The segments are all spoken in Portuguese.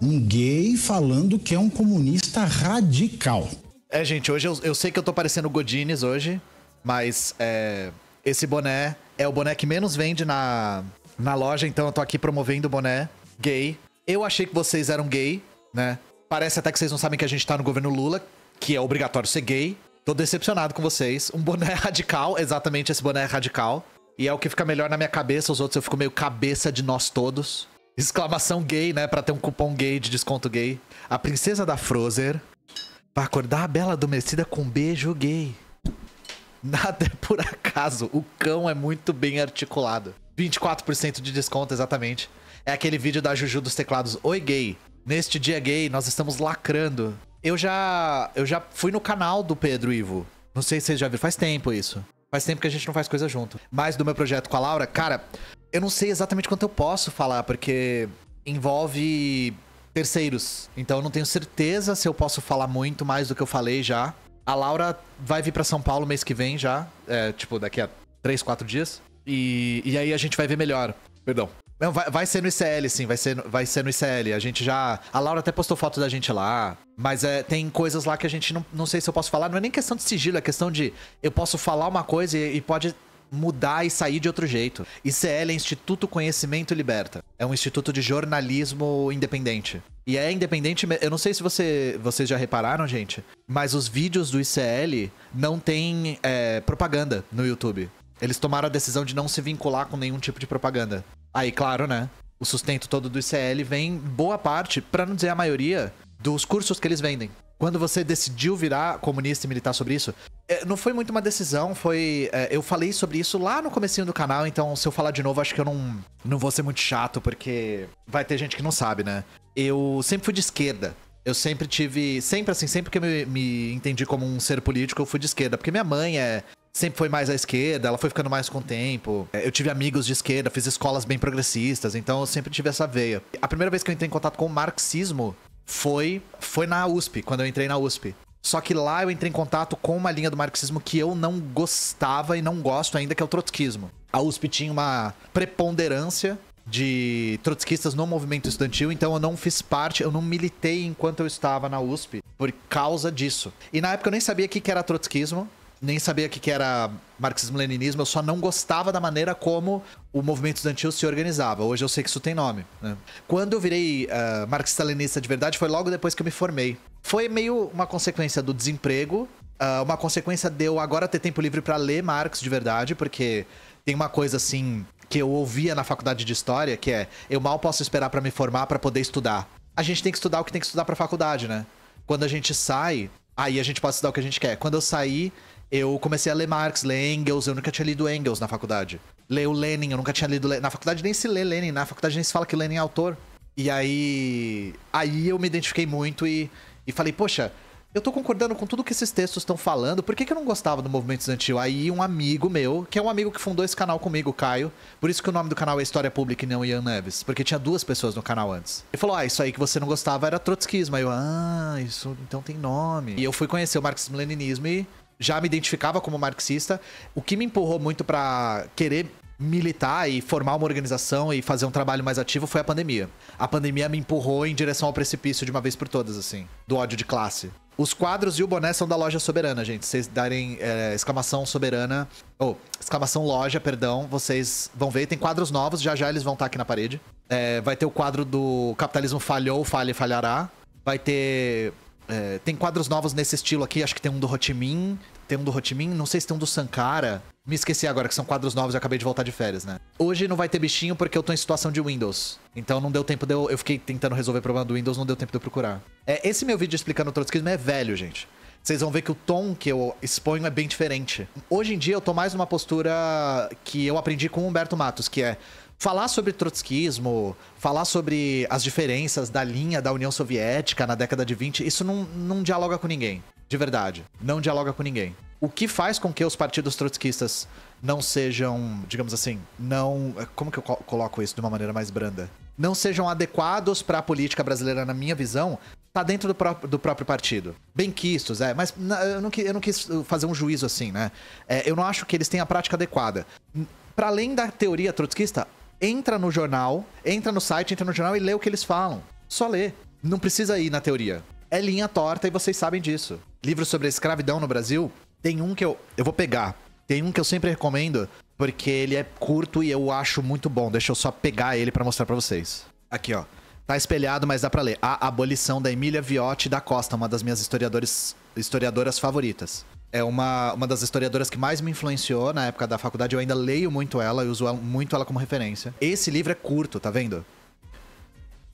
Um gay falando que é um comunista radical. É, gente, hoje eu, eu sei que eu tô parecendo Godines hoje, mas é, esse boné é o boné que menos vende na, na loja, então eu tô aqui promovendo o boné gay. Eu achei que vocês eram gay, né? Parece até que vocês não sabem que a gente tá no governo Lula, que é obrigatório ser gay. Tô decepcionado com vocês. Um boné radical, exatamente esse boné radical. E é o que fica melhor na minha cabeça, os outros eu fico meio cabeça de nós todos. Exclamação gay, né? Pra ter um cupom gay de desconto gay. A princesa da Frozer vai acordar a bela adormecida com um beijo gay. Nada é por acaso. O cão é muito bem articulado. 24% de desconto, exatamente. É aquele vídeo da Juju dos teclados. Oi, gay. Neste dia gay, nós estamos lacrando. Eu já. Eu já fui no canal do Pedro Ivo. Não sei se vocês já viram. Faz tempo isso. Faz tempo que a gente não faz coisa junto. Mas do meu projeto com a Laura, cara, eu não sei exatamente quanto eu posso falar, porque envolve terceiros. Então eu não tenho certeza se eu posso falar muito mais do que eu falei já. A Laura vai vir para São Paulo mês que vem já, é, tipo, daqui a três, quatro dias. E, e aí a gente vai ver melhor. Perdão. Não, vai, vai ser no ICL, sim, vai ser, vai ser no ICL. A gente já. A Laura até postou foto da gente lá. Mas é, tem coisas lá que a gente não, não sei se eu posso falar. Não é nem questão de sigilo, é questão de eu posso falar uma coisa e, e pode mudar e sair de outro jeito. ICL é Instituto Conhecimento Liberta. É um instituto de jornalismo independente. E é independente, eu não sei se você, vocês já repararam, gente, mas os vídeos do ICL não tem é, propaganda no YouTube. Eles tomaram a decisão de não se vincular com nenhum tipo de propaganda. Aí, claro, né? O sustento todo do ICL vem boa parte, para não dizer a maioria, dos cursos que eles vendem quando você decidiu virar comunista e militar sobre isso, é, não foi muito uma decisão, foi. É, eu falei sobre isso lá no comecinho do canal, então se eu falar de novo, acho que eu não, não vou ser muito chato, porque vai ter gente que não sabe, né? Eu sempre fui de esquerda. Eu sempre tive. Sempre assim, sempre que eu me, me entendi como um ser político, eu fui de esquerda. Porque minha mãe é sempre foi mais à esquerda, ela foi ficando mais com o tempo. É, eu tive amigos de esquerda, fiz escolas bem progressistas, então eu sempre tive essa veia. A primeira vez que eu entrei em contato com o marxismo foi, foi na USP, quando eu entrei na USP. Só que lá eu entrei em contato com uma linha do marxismo que eu não gostava e não gosto ainda, que é o trotskismo. A USP tinha uma preponderância de trotskistas no movimento estudantil, então eu não fiz parte, eu não militei enquanto eu estava na USP por causa disso. E na época eu nem sabia o que era trotskismo, nem sabia o que, que era marxismo-leninismo, eu só não gostava da maneira como o movimento estudantil se organizava. Hoje eu sei que isso tem nome. Né? Quando eu virei uh, marxista-leninista de verdade, foi logo depois que eu me formei. Foi meio uma consequência do desemprego, uh, uma consequência de eu agora ter tempo livre para ler Marx de verdade, porque tem uma coisa assim que eu ouvia na faculdade de história, que é eu mal posso esperar para me formar para poder estudar. A gente tem que estudar o que tem que estudar para faculdade, né? Quando a gente sai, aí a gente pode estudar o que a gente quer. Quando eu saí, eu comecei a ler Marx, ler Engels, eu nunca tinha lido Engels na faculdade. o Lenin, eu nunca tinha lido. Na faculdade nem se lê Lenin, na faculdade nem se fala que Lenin é autor. E aí. Aí eu me identifiquei muito e, e falei, poxa, eu tô concordando com tudo que esses textos estão falando, por que, que eu não gostava do movimento estudantil? Aí um amigo meu, que é um amigo que fundou esse canal comigo, Caio, por isso que o nome do canal é História Pública e não Ian Neves, porque tinha duas pessoas no canal antes. Ele falou, ah, isso aí que você não gostava era trotskismo. Aí eu, ah, isso então tem nome. E eu fui conhecer o marxismo-leninismo e já me identificava como marxista, o que me empurrou muito para querer militar e formar uma organização e fazer um trabalho mais ativo foi a pandemia. A pandemia me empurrou em direção ao precipício de uma vez por todas, assim, do ódio de classe. Os quadros e o boné são da loja Soberana, gente. Se vocês darem é, exclamação Soberana, ou oh, exclamação loja, perdão, vocês vão ver. Tem quadros novos, já já eles vão estar tá aqui na parede. É, vai ter o quadro do Capitalismo Falhou, Falha e Falhará. Vai ter é, tem quadros novos nesse estilo aqui, acho que tem um do Hotimin, tem um do Hotimin, não sei se tem um do Sankara. Me esqueci agora que são quadros novos, eu acabei de voltar de férias, né? Hoje não vai ter bichinho porque eu tô em situação de Windows. Então não deu tempo de eu. Eu fiquei tentando resolver o problema do Windows, não deu tempo de eu procurar. É, esse meu vídeo explicando o trotskismo é velho, gente. Vocês vão ver que o tom que eu exponho é bem diferente. Hoje em dia eu tô mais numa postura que eu aprendi com o Humberto Matos, que é falar sobre trotskismo, falar sobre as diferenças da linha da União Soviética na década de 20, isso não, não dialoga com ninguém. De verdade. Não dialoga com ninguém. O que faz com que os partidos trotskistas não sejam, digamos assim, não. Como que eu coloco isso de uma maneira mais branda? Não sejam adequados para a política brasileira, na minha visão, tá dentro do, pró do próprio partido. Benquistos, é, mas eu não, eu não quis fazer um juízo assim, né? É, eu não acho que eles têm a prática adequada. Para além da teoria trotskista, entra no jornal, entra no site, entra no jornal e lê o que eles falam. Só lê. Não precisa ir na teoria. É linha torta e vocês sabem disso. Livros sobre a escravidão no Brasil, tem um que eu. Eu vou pegar. Tem um que eu sempre recomendo, porque ele é curto e eu acho muito bom. Deixa eu só pegar ele para mostrar para vocês. Aqui, ó. Tá espelhado, mas dá pra ler. A Abolição da Emília Viotti da Costa, uma das minhas historiadores, historiadoras favoritas é uma, uma das historiadoras que mais me influenciou na época da faculdade. Eu ainda leio muito ela e uso muito ela como referência. Esse livro é curto, tá vendo?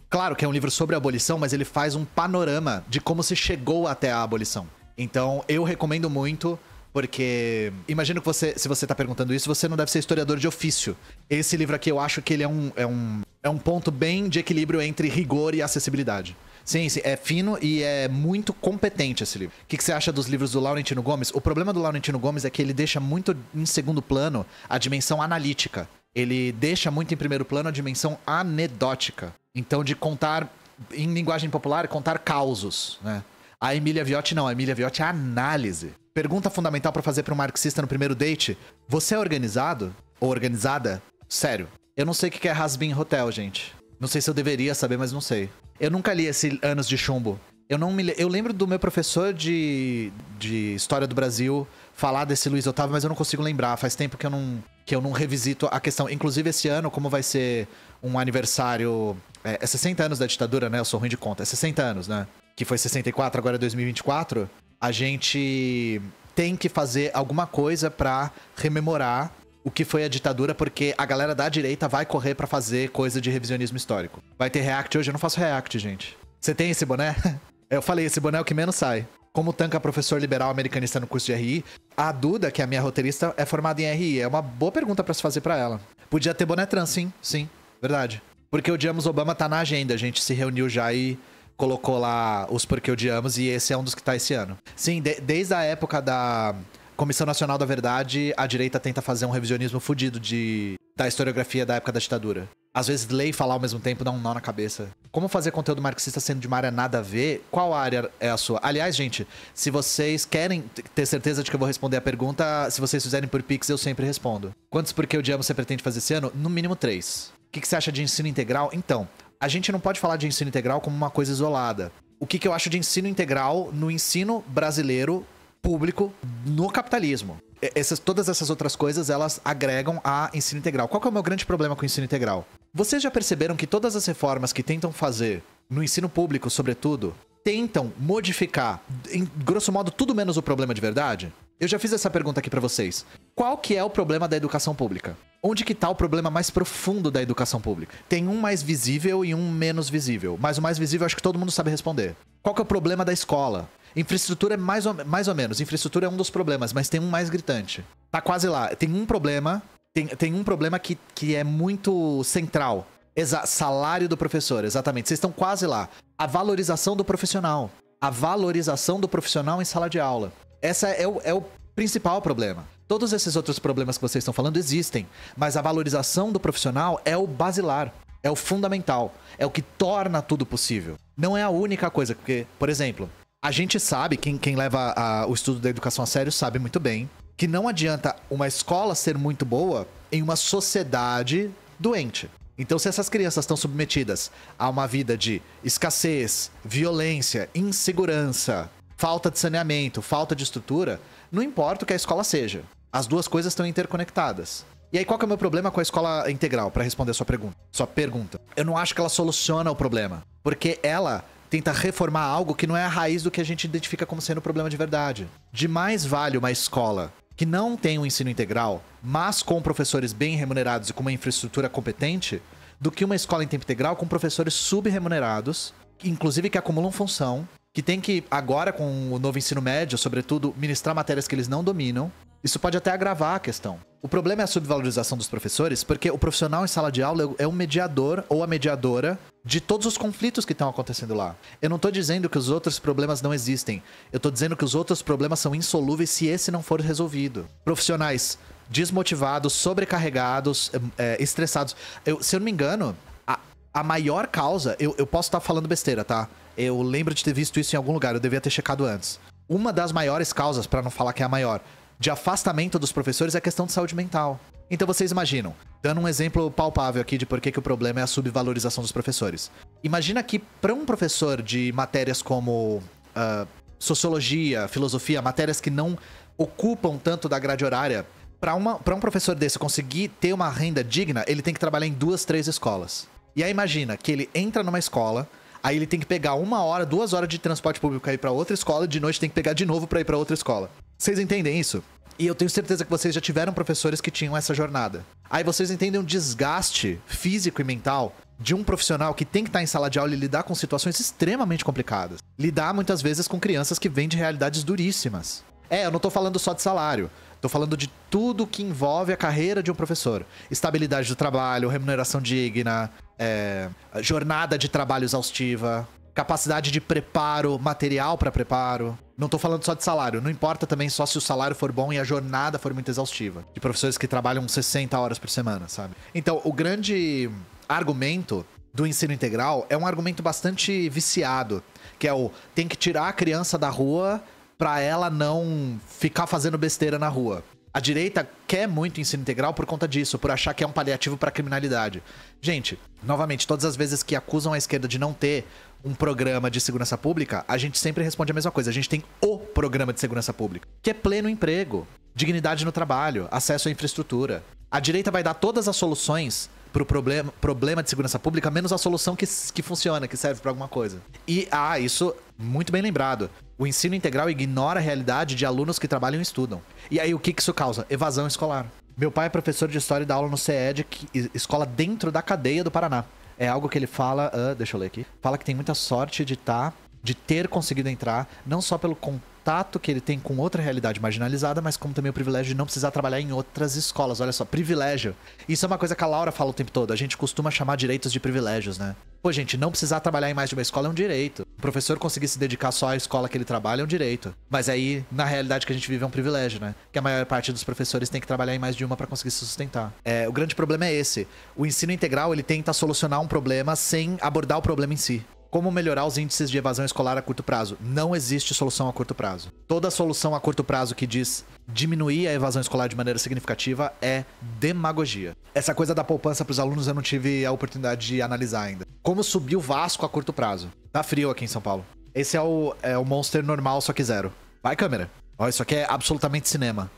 Claro que é um livro sobre a abolição, mas ele faz um panorama de como se chegou até a abolição. Então, eu recomendo muito, porque imagino que você, se você está perguntando isso, você não deve ser historiador de ofício. Esse livro aqui, eu acho que ele é um, é um, é um ponto bem de equilíbrio entre rigor e acessibilidade. Sim, sim, é fino e é muito competente esse livro. O que, que, você acha dos livros do Laurentino Gomes? O problema do Laurentino Gomes é que ele deixa muito em segundo plano a dimensão analítica. Ele deixa muito em primeiro plano a dimensão anedótica. Então, de contar, em linguagem popular, contar causos, né? A Emília Viotti não, a Emília Viotti é análise. Pergunta fundamental para fazer para um marxista no primeiro date: você é organizado ou organizada? Sério, eu não sei o que é Rasbin Hotel, gente. Não sei se eu deveria saber, mas não sei. Eu nunca li esse Anos de Chumbo. Eu não me eu lembro do meu professor de, de História do Brasil falar desse Luiz Otávio, mas eu não consigo lembrar. Faz tempo que eu não que eu não revisito a questão. Inclusive esse ano, como vai ser um aniversário é, é 60 anos da ditadura, né? Eu sou ruim de conta. É 60 anos, né? Que foi 64, agora é 2024. A gente tem que fazer alguma coisa para rememorar o que foi a ditadura, porque a galera da direita vai correr para fazer coisa de revisionismo histórico. Vai ter react hoje, eu não faço react, gente. Você tem esse boné? eu falei, esse boné é o que menos sai. Como tanca professor liberal americanista no curso de RI, a Duda, que é a minha roteirista, é formada em RI. É uma boa pergunta para se fazer para ela. Podia ter boné trans, sim, sim, verdade. Porque odiamos Obama tá na agenda, a gente se reuniu já e colocou lá os porque odiamos e esse é um dos que tá esse ano. Sim, de desde a época da Comissão Nacional da Verdade, a direita tenta fazer um revisionismo fudido de, da historiografia da época da ditadura. Às vezes, ler e falar ao mesmo tempo dá um nó na cabeça. Como fazer conteúdo marxista sendo de uma área nada a ver? Qual área é a sua? Aliás, gente, se vocês querem ter certeza de que eu vou responder a pergunta, se vocês fizerem por Pix, eu sempre respondo. Quantos Porque o Te Amo você pretende fazer esse ano? No mínimo três. O que, que você acha de ensino integral? Então, a gente não pode falar de ensino integral como uma coisa isolada. O que, que eu acho de ensino integral no ensino brasileiro público no capitalismo. Essas, todas essas outras coisas, elas agregam a ensino integral. Qual é o meu grande problema com o ensino integral? Vocês já perceberam que todas as reformas que tentam fazer, no ensino público sobretudo, tentam modificar, em grosso modo, tudo menos o problema de verdade? Eu já fiz essa pergunta aqui para vocês. Qual que é o problema da educação pública? Onde que tá o problema mais profundo da educação pública? Tem um mais visível e um menos visível, mas o mais visível acho que todo mundo sabe responder. Qual que é o problema da escola? Infraestrutura é mais ou, mais ou menos. Infraestrutura é um dos problemas, mas tem um mais gritante. Tá quase lá. Tem um problema. Tem, tem um problema que, que é muito central. Exa salário do professor, exatamente. Vocês estão quase lá. A valorização do profissional. A valorização do profissional em sala de aula. Essa é o, é o principal problema. Todos esses outros problemas que vocês estão falando existem, mas a valorização do profissional é o basilar, é o fundamental, é o que torna tudo possível. Não é a única coisa, porque, por exemplo, a gente sabe, quem, quem leva a, o estudo da educação a sério sabe muito bem, que não adianta uma escola ser muito boa em uma sociedade doente. Então, se essas crianças estão submetidas a uma vida de escassez, violência, insegurança, falta de saneamento, falta de estrutura, não importa o que a escola seja, as duas coisas estão interconectadas. E aí, qual que é o meu problema com a escola integral, para responder a sua pergunta? Sua pergunta. Eu não acho que ela soluciona o problema, porque ela tenta reformar algo que não é a raiz do que a gente identifica como sendo o problema de verdade. De mais vale uma escola que não tem um ensino integral, mas com professores bem remunerados e com uma infraestrutura competente, do que uma escola em tempo integral com professores subremunerados, inclusive que acumulam função, que tem que, agora com o novo ensino médio, sobretudo, ministrar matérias que eles não dominam. Isso pode até agravar a questão. O problema é a subvalorização dos professores, porque o profissional em sala de aula é um mediador ou a mediadora de todos os conflitos que estão acontecendo lá. Eu não estou dizendo que os outros problemas não existem. Eu estou dizendo que os outros problemas são insolúveis se esse não for resolvido. Profissionais desmotivados, sobrecarregados, hum, é, estressados. Eu, se eu não me engano, a, a maior causa. Eu, eu posso estar tá falando besteira, tá? Eu lembro de ter visto isso em algum lugar, eu devia ter checado antes. Uma das maiores causas, para não falar que é a maior, de afastamento dos professores é a questão de saúde mental. Então vocês imaginam, Dando um exemplo palpável aqui de por que, que o problema é a subvalorização dos professores. Imagina que, para um professor de matérias como uh, sociologia, filosofia, matérias que não ocupam tanto da grade horária, para um professor desse conseguir ter uma renda digna, ele tem que trabalhar em duas, três escolas. E aí imagina que ele entra numa escola, aí ele tem que pegar uma hora, duas horas de transporte público para ir para outra escola, de noite tem que pegar de novo para ir para outra escola. Vocês entendem isso? E eu tenho certeza que vocês já tiveram professores que tinham essa jornada. Aí vocês entendem o desgaste físico e mental de um profissional que tem que estar em sala de aula e lidar com situações extremamente complicadas. Lidar muitas vezes com crianças que vêm de realidades duríssimas. É, eu não estou falando só de salário. Estou falando de tudo que envolve a carreira de um professor: estabilidade do trabalho, remuneração digna, é, jornada de trabalho exaustiva, capacidade de preparo, material para preparo. Não estou falando só de salário, não importa também só se o salário for bom e a jornada for muito exaustiva. De professores que trabalham 60 horas por semana, sabe? Então, o grande argumento do ensino integral é um argumento bastante viciado, que é o tem que tirar a criança da rua para ela não ficar fazendo besteira na rua. A direita quer muito ensino integral por conta disso, por achar que é um paliativo para a criminalidade. Gente, novamente, todas as vezes que acusam a esquerda de não ter um programa de segurança pública, a gente sempre responde a mesma coisa. A gente tem o programa de segurança pública, que é pleno emprego, dignidade no trabalho, acesso à infraestrutura. A direita vai dar todas as soluções pro problema, problema de segurança pública, menos a solução que, que funciona, que serve para alguma coisa. E, ah, isso, muito bem lembrado. O ensino integral ignora a realidade de alunos que trabalham e estudam. E aí, o que, que isso causa? Evasão escolar. Meu pai é professor de história e dá aula no CED, que, escola dentro da cadeia do Paraná é algo que ele fala, uh, deixa eu ler aqui, fala que tem muita sorte de estar, tá, de ter conseguido entrar, não só pelo contexto contato que ele tem com outra realidade marginalizada, mas como também o privilégio de não precisar trabalhar em outras escolas. Olha só, privilégio. Isso é uma coisa que a Laura fala o tempo todo. A gente costuma chamar direitos de privilégios, né? Pô, gente, não precisar trabalhar em mais de uma escola é um direito. O professor conseguir se dedicar só à escola que ele trabalha é um direito. Mas aí, na realidade que a gente vive, é um privilégio, né? Que a maior parte dos professores tem que trabalhar em mais de uma para conseguir se sustentar. É, o grande problema é esse. O ensino integral, ele tenta solucionar um problema sem abordar o problema em si. Como melhorar os índices de evasão escolar a curto prazo? Não existe solução a curto prazo. Toda solução a curto prazo que diz diminuir a evasão escolar de maneira significativa é demagogia. Essa coisa da poupança para os alunos eu não tive a oportunidade de analisar ainda. Como subir o Vasco a curto prazo? Tá frio aqui em São Paulo. Esse é o, é o Monster normal, só que zero. Vai, câmera. Ó, isso aqui é absolutamente cinema.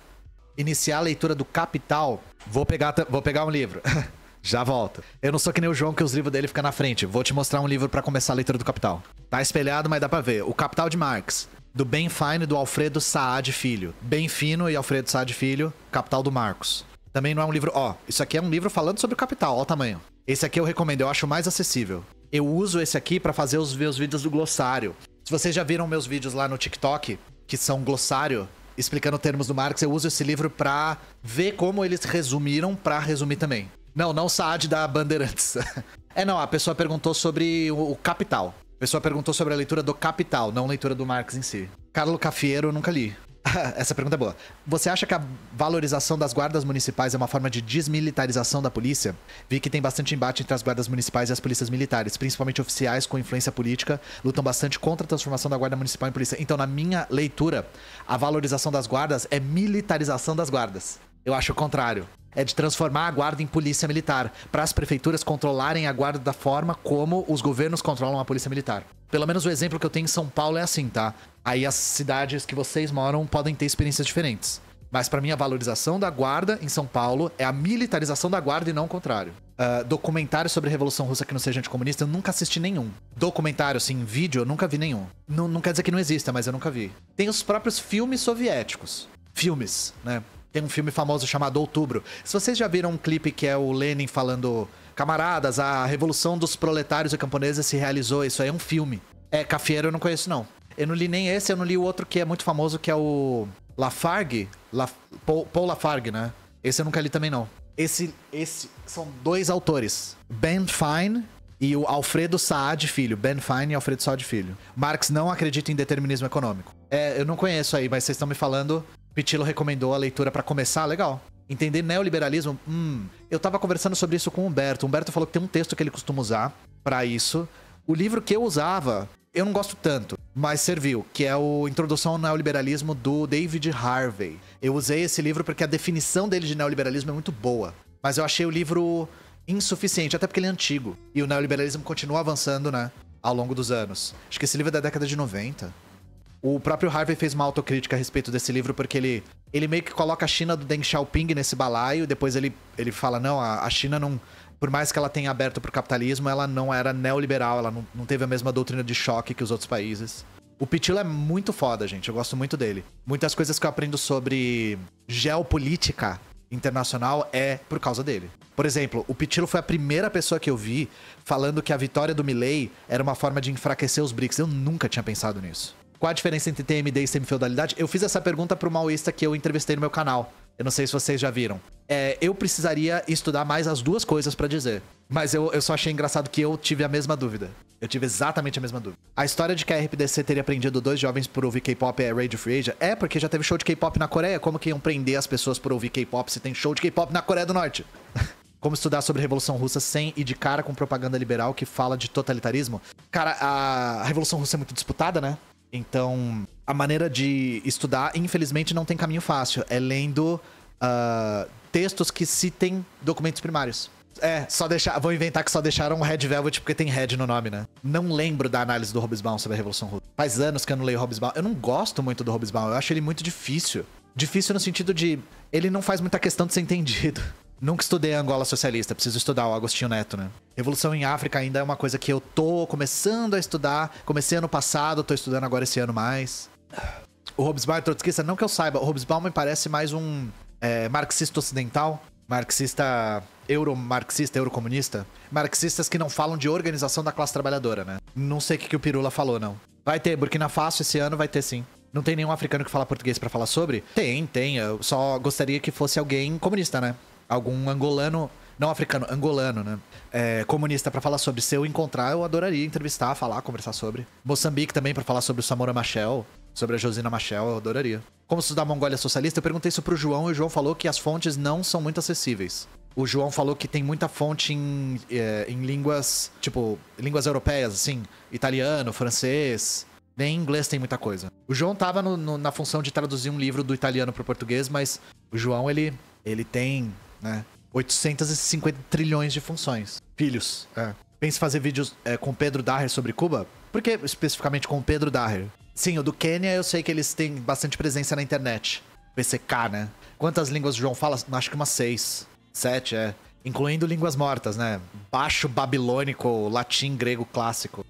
Iniciar a leitura do Capital. Vou pegar, vou pegar um livro. Já volto. Eu não sou que nem o João, que os livros dele ficam na frente. Vou te mostrar um livro para começar a leitura do Capital. Tá espelhado, mas dá pra ver. O Capital de Marx, do Ben Fine do Alfredo Saad Filho. Ben Fino e Alfredo Saad Filho, Capital do Marcos. Também não é um livro. Ó, isso aqui é um livro falando sobre o Capital, ó o tamanho. Esse aqui eu recomendo, eu acho mais acessível. Eu uso esse aqui para fazer os meus vídeos do glossário. Se vocês já viram meus vídeos lá no TikTok, que são glossário, explicando termos do Marx, eu uso esse livro pra ver como eles resumiram, pra resumir também. Não, não Saad da Bandeirantes. é, não, a pessoa perguntou sobre o, Capital. A pessoa perguntou sobre a leitura do Capital, não leitura do Marx em si. Carlo Cafiero, nunca li. Essa pergunta é boa. Você acha que a valorização das guardas municipais é uma forma de desmilitarização da polícia? Vi que tem bastante embate entre as guardas municipais e as polícias militares, principalmente oficiais com influência política, lutam bastante contra a transformação da guarda municipal em polícia. Então, na minha leitura, a valorização das guardas é militarização das guardas. Eu acho o contrário. É de transformar a guarda em polícia militar, para as prefeituras controlarem a guarda da forma como os governos controlam a polícia militar. Pelo menos o exemplo que eu tenho em São Paulo é assim, tá? Aí as cidades que vocês moram podem ter experiências diferentes. Mas para mim a valorização da guarda em São Paulo é a militarização da guarda e não o contrário. Uh, ah, documentário sobre a Revolução Russa que não seja anticomunista, eu nunca assisti nenhum. Documentário, assim, em vídeo, eu nunca vi nenhum. N não quer dizer que não exista, mas eu nunca vi. Tem os próprios filmes soviéticos. Filmes, né? Tem um filme famoso chamado Outubro. Se vocês já viram um clipe que é o Lenin falando: Camaradas, a revolução dos proletários e camponeses se realizou, isso aí é um filme. É, Cafieiro eu não conheço, não. Eu não li nem esse, eu não li o outro que é muito famoso, que é o Lafargue. La... Paul, Lafargue, né? Esse eu nunca li também, não. Esse, esse são dois autores: Ben Fine e o Alfredo Saad Filho. Ben Fine e Alfredo Saad Filho. Marx não acredita em determinismo econômico. É, eu não conheço aí, mas vocês estão me falando. Pitilo recomendou a leitura para começar, legal. Entender neoliberalismo, hum. Eu tava conversando sobre isso com o Humberto. O Humberto falou que tem um texto que ele costuma usar para isso. O livro que eu usava, eu não gosto tanto, mas serviu, que é o Introdução ao Neoliberalismo do David Harvey. Eu usei esse livro porque a definição dele de neoliberalismo é muito boa, mas eu achei o livro insuficiente, até porque ele é antigo. E o neoliberalismo continua avançando, né, ao longo dos anos. Acho que esse livro é da década de 90. O próprio Harvey fez uma autocrítica a respeito desse livro, porque ele, ele meio que coloca a China do Deng Xiaoping nesse balaio, depois ele, ele fala, não, a, a China não... Por mais que ela tenha aberto para o capitalismo, ela não era neoliberal, ela não, não teve a mesma doutrina de choque que os outros países. O Pitilo é muito foda, gente. Eu gosto muito dele. Muitas coisas que eu aprendo sobre geopolítica internacional é por causa dele. Por exemplo, o Pitilo foi a primeira pessoa que eu vi falando que a vitória do Milley era uma forma de enfraquecer os BRICS. Eu nunca tinha pensado nisso. Qual a diferença entre TMD e semifeudalidade? Eu fiz essa pergunta para maoísta que eu entrevistei no meu canal. Eu não sei se vocês já viram. É, eu precisaria estudar mais as duas coisas para dizer. Mas eu, eu só achei engraçado que eu tive a mesma dúvida. Eu tive exatamente a mesma dúvida. A história de que a RPDC teria prendido dois jovens por ouvir K-pop é Radio Free Asia? É, porque já teve show de K-pop na Coreia. Como que iam prender as pessoas por ouvir K-pop se tem show de K-pop na Coreia do Norte? Como estudar sobre a Revolução Russa sem ir de cara com propaganda liberal que fala de totalitarismo? Cara, a Revolução Russa é muito disputada, né? Então, a maneira de estudar, infelizmente, não tem caminho fácil. É lendo uh, textos que citem documentos primários. É, só deixar. Vou inventar que só deixaram o Red Velvet porque tem Red no nome, né? Não lembro da análise do Hobbesbaum sobre a Revolução Russa. Faz anos que eu não leio Hobbesbaum. Eu não gosto muito do Hobbesbaum. eu acho ele muito difícil. Difícil no sentido de ele não faz muita questão de ser entendido. Nunca estudei Angola socialista, preciso estudar o Agostinho Neto, né? Revolução em África ainda é uma coisa que eu tô começando a estudar. Comecei ano passado, tô estudando agora esse ano mais. O Hobsbawm é trotskista, não que eu saiba. O Hobsbawm me parece mais um é, marxista ocidental. Marxista, euromarxista, eurocomunista. Marxistas que não falam de organização da classe trabalhadora, né? Não sei o que, que o Pirula falou, não. Vai ter, Burkina Faso esse ano vai ter sim. Não tem nenhum africano que fala português para falar sobre? Tem, tem. Eu só gostaria que fosse alguém comunista, né? algum angolano não africano, angolano, né? É, comunista para falar sobre. Se eu encontrar, eu adoraria entrevistar, falar, conversar sobre. Moçambique também para falar sobre o Samora Machel, sobre a Josina Machel, eu adoraria. Como estudar Mongólia socialista, eu perguntei isso pro João e o João falou que as fontes não são muito acessíveis. O João falou que tem muita fonte em, é, em línguas, tipo, línguas europeias, assim, italiano, francês, nem em inglês tem muita coisa. O João tava no, no, na função de traduzir um livro do italiano pro português, mas o João, ele, ele tem né? 850 trilhões de funções. Filhos. É. Pense fazer vídeos é, com Pedro Daher sobre Cuba? Por que especificamente com o Pedro Daher? Sim, o do Quênia eu sei que eles têm bastante presença na internet. PCK, né? Quantas línguas o João fala? Acho que umas seis. Sete, é incluindo línguas mortas, né? Baixo babilônico, latim, grego clássico.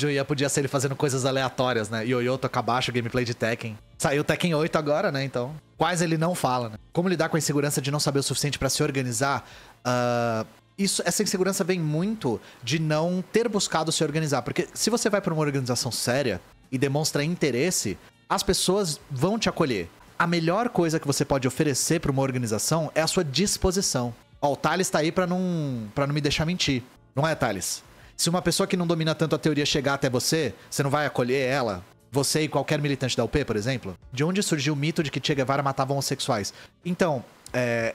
eu ia podia ser ele fazendo coisas aleatórias, né? Yoyo toca baixo, gameplay de Tekken. Saiu Tekken 8 agora, né? Então, quase ele não fala, né? Como lidar com a insegurança de não saber o suficiente para se organizar? Uh, isso, essa insegurança vem muito de não ter buscado se organizar. Porque se você vai para uma organização séria e demonstra interesse, as pessoas vão te acolher. A melhor coisa que você pode oferecer para uma organização é a sua disposição. Ó, o Thales tá aí pra não, pra não me deixar mentir. Não é, Thales? Se uma pessoa que não domina tanto a teoria chegar até você, você não vai acolher ela? Você e qualquer militante da UP, por exemplo? De onde surgiu o mito de que Che Guevara matava homossexuais? Então, é,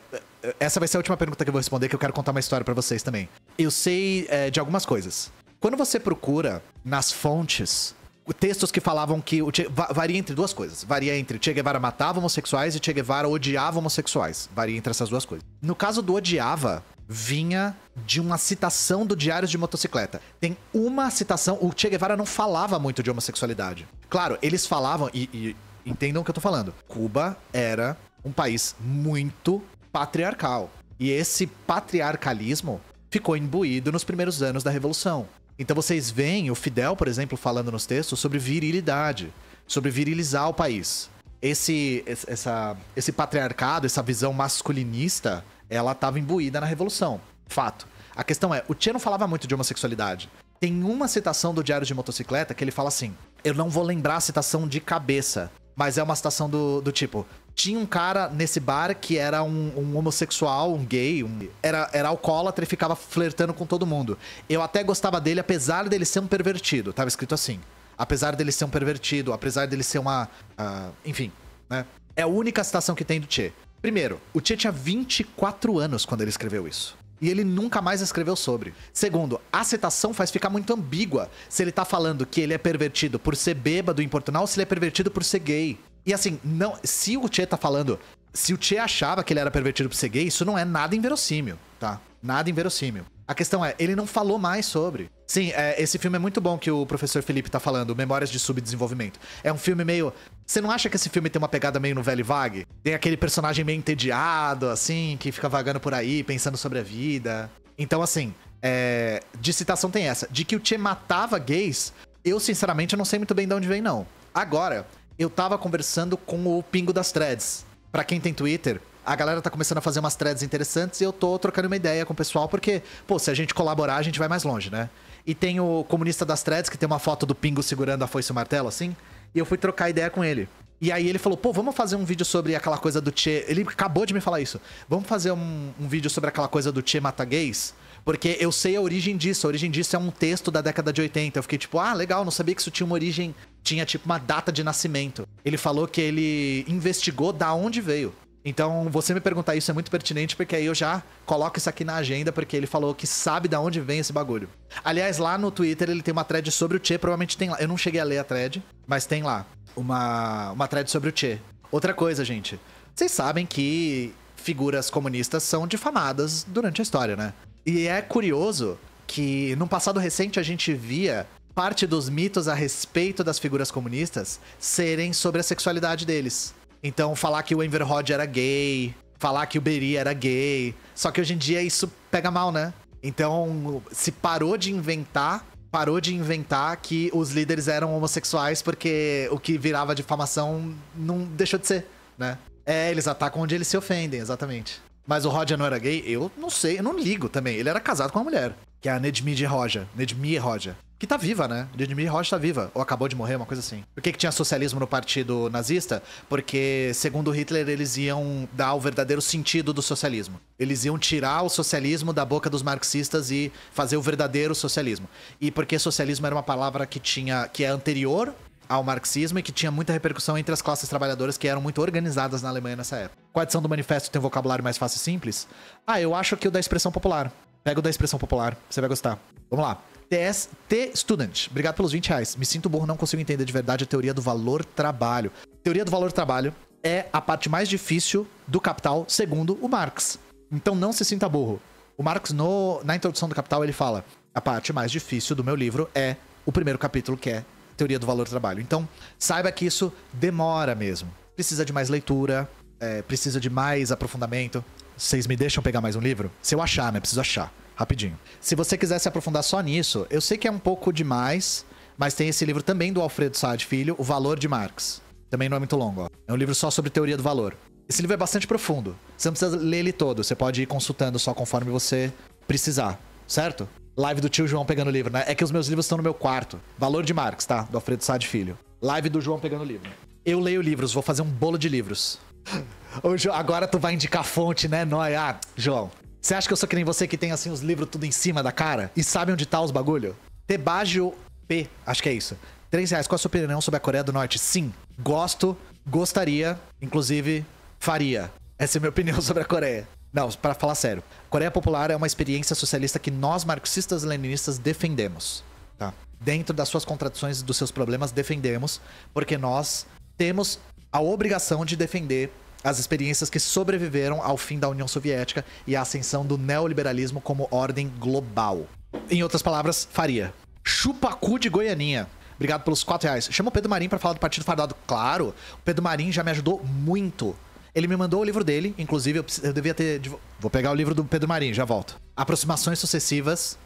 essa vai ser a última pergunta que eu vou responder, que eu quero contar uma história para vocês também. Eu sei é, de algumas coisas. Quando você procura nas fontes textos que falavam que o che... varia entre duas coisas. Varia entre Che Guevara matava homossexuais e Che Guevara odiava homossexuais. Varia entre essas duas coisas. No caso do odiava, vinha de uma citação do Diários de Motocicleta. Tem uma citação, o Che Guevara não falava muito de homossexualidade. Claro, eles falavam e, e entendam o que eu tô falando. Cuba era um país muito patriarcal. E esse patriarcalismo ficou imbuído nos primeiros anos da revolução. Então vocês veem o Fidel, por exemplo, falando nos textos sobre virilidade, sobre virilizar o país. Esse, essa, esse patriarcado, essa visão masculinista, ela estava imbuída na Revolução. Fato. A questão é, o Tchê não falava muito de homossexualidade. Tem uma citação do Diário de Motocicleta que ele fala assim: Eu não vou lembrar a citação de cabeça, mas é uma citação do, do tipo: tinha um cara nesse bar que era um, um homossexual, um gay, um, era, era alcoólatra e ficava flertando com todo mundo. Eu até gostava dele, apesar dele ser um pervertido. Tava escrito assim. Apesar dele ser um pervertido, apesar dele ser uma. Uh, enfim, né? É a única citação que tem do Tchê. Primeiro, o Tchê tinha 24 anos quando ele escreveu isso e ele nunca mais escreveu sobre. Segundo, a citação faz ficar muito ambígua se ele tá falando que ele é pervertido por ser bêbado em Portugal ou se ele é pervertido por ser gay. E assim, não, se o Che tá falando, se o Che achava que ele era pervertido por ser gay, isso não é nada inverossímil, tá? Nada inverossímil. A questão é, ele não falou mais sobre. Sim, é, esse filme é muito bom que o professor Felipe tá falando, Memórias de Subdesenvolvimento. É um filme meio. Você não acha que esse filme tem uma pegada meio no velho vague? Tem aquele personagem meio entediado, assim, que fica vagando por aí, pensando sobre a vida. Então, assim, é... de citação tem essa. De que o Tchê matava gays, eu sinceramente não sei muito bem de onde vem, não. Agora, eu tava conversando com o Pingo das Threads. Pra quem tem Twitter, a galera tá começando a fazer umas threads interessantes e eu tô trocando uma ideia com o pessoal, porque, pô, se a gente colaborar, a gente vai mais longe, né? E tem o comunista das threads, que tem uma foto do Pingo segurando a foice e o martelo, assim. E eu fui trocar ideia com ele. E aí ele falou, pô, vamos fazer um vídeo sobre aquela coisa do Tchê. Ele acabou de me falar isso. Vamos fazer um, um vídeo sobre aquela coisa do Tchê Mataguês? Porque eu sei a origem disso. A origem disso é um texto da década de 80. Eu fiquei tipo, ah, legal, não sabia que isso tinha uma origem. Tinha tipo uma data de nascimento. Ele falou que ele investigou da onde veio. Então, você me perguntar isso é muito pertinente, porque aí eu já coloco isso aqui na agenda, porque ele falou que sabe da onde vem esse bagulho. Aliás, lá no Twitter ele tem uma thread sobre o Che, provavelmente tem lá. Eu não cheguei a ler a thread, mas tem lá uma, uma thread sobre o Che. Outra coisa, gente. Vocês sabem que figuras comunistas são difamadas durante a história, né? E é curioso que no passado recente a gente via parte dos mitos a respeito das figuras comunistas serem sobre a sexualidade deles. Então, falar que o Enver Rod era gay, falar que o Beri era gay. Só que hoje em dia isso pega mal, né? Então, se parou de inventar, parou de inventar que os líderes eram homossexuais porque o que virava difamação não deixou de ser, né? É, eles atacam onde eles se ofendem, exatamente. Mas o Roger não era gay? Eu não sei, eu não ligo também. Ele era casado com uma mulher, que é a Nedmid Roja. Nedmi Roja que tá viva, né? Ludmilla Rocha tá viva, ou acabou de morrer, uma coisa assim. Por que, que tinha socialismo no partido nazista? Porque, segundo Hitler, eles iam dar o verdadeiro sentido do socialismo. Eles iam tirar o socialismo da boca dos marxistas e fazer o verdadeiro socialismo. E porque socialismo era uma palavra que tinha que é anterior ao marxismo e que tinha muita repercussão entre as classes trabalhadoras que eram muito organizadas na Alemanha nessa época. Qual edição do manifesto tem um vocabulário mais fácil e simples? Ah, eu acho que o da expressão popular. Pega o da expressão popular, você vai gostar. Vamos lá. TST T Student, obrigado pelos 20 reais. Me sinto burro, não consigo entender de verdade a teoria do valor trabalho. Teoria do valor trabalho é a parte mais difícil do Capital, segundo o Marx. Então não se sinta burro. O Marx, no, na introdução do Capital, ele fala: a parte mais difícil do meu livro é o primeiro capítulo, que é Teoria do Valor Trabalho. Então, saiba que isso demora mesmo. Precisa de mais leitura, é, precisa de mais aprofundamento. Vocês me deixam pegar mais um livro? Se eu achar, né? Preciso achar rapidinho. Se você quiser se aprofundar só nisso, eu sei que é um pouco demais, mas tem esse livro também do Alfredo Saad Filho, O Valor de Marx. Também não é muito longo, ó. É um livro só sobre teoria do valor. Esse livro é bastante profundo. Você não precisa ler ele todo, você pode ir consultando só conforme você precisar, certo? Live do tio João pegando o livro, né? É que os meus livros estão no meu quarto. Valor de Marx, tá? Do Alfredo Saad Filho. Live do João pegando o livro. Eu leio livros, vou fazer um bolo de livros. Ô, agora tu vai indicar fonte, né? Nós, ah, João, você acha que eu sou que nem você que tem assim os livros tudo em cima da cara e sabe onde tá os bagulho? Tebagio P, acho que é isso. 3 reais, qual a sua opinião sobre a Coreia do Norte? Sim, gosto, gostaria, inclusive faria. Essa é a minha opinião sobre a Coreia. Não, para falar sério. Coreia Popular é uma experiência socialista que nós, marxistas-leninistas, defendemos. Tá? Dentro das suas contradições e dos seus problemas, defendemos, porque nós temos a obrigação de defender as experiências que sobreviveram ao fim da União Soviética e à ascensão do neoliberalismo como ordem global. Em outras palavras, faria. Chupacu de Goianinha. Obrigado pelos 4 reais. Chama o Pedro Marim para falar do Partido Fardado. Claro, o Pedro Marim já me ajudou muito. Ele me mandou o livro dele, inclusive eu, eu devia ter. Vou pegar o livro do Pedro Marim, já volto. Aproximações sucessivas.